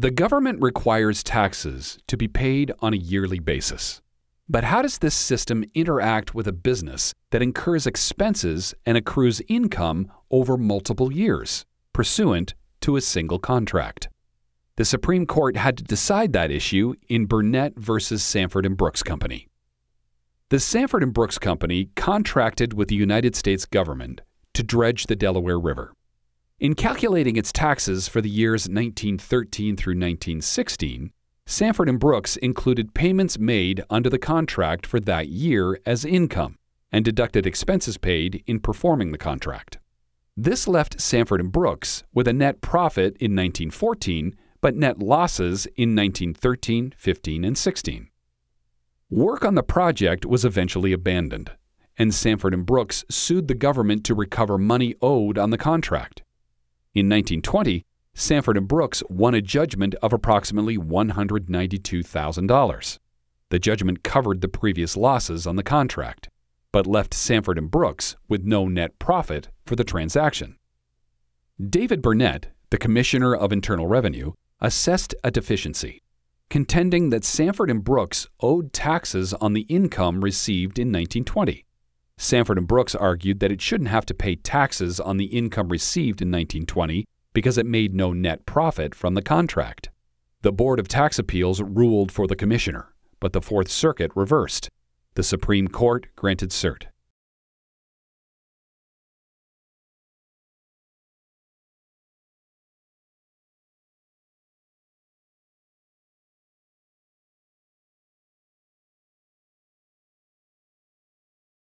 The government requires taxes to be paid on a yearly basis. But how does this system interact with a business that incurs expenses and accrues income over multiple years, pursuant to a single contract? The Supreme Court had to decide that issue in Burnett v. Sanford and Brooks Company. The Sanford and Brooks Company contracted with the United States government to dredge the Delaware River. In calculating its taxes for the years 1913 through 1916, Sanford and Brooks included payments made under the contract for that year as income and deducted expenses paid in performing the contract. This left Sanford and Brooks with a net profit in 1914 but net losses in 1913, 15, and 16. Work on the project was eventually abandoned, and Sanford and Brooks sued the government to recover money owed on the contract. In 1920, Sanford and Brooks won a judgment of approximately $192,000. The judgment covered the previous losses on the contract, but left Sanford and Brooks with no net profit for the transaction. David Burnett, the Commissioner of Internal Revenue, assessed a deficiency, contending that Sanford and Brooks owed taxes on the income received in 1920. Sanford and Brooks argued that it shouldn't have to pay taxes on the income received in 1920 because it made no net profit from the contract. The Board of Tax Appeals ruled for the commissioner, but the Fourth Circuit reversed. The Supreme Court granted cert.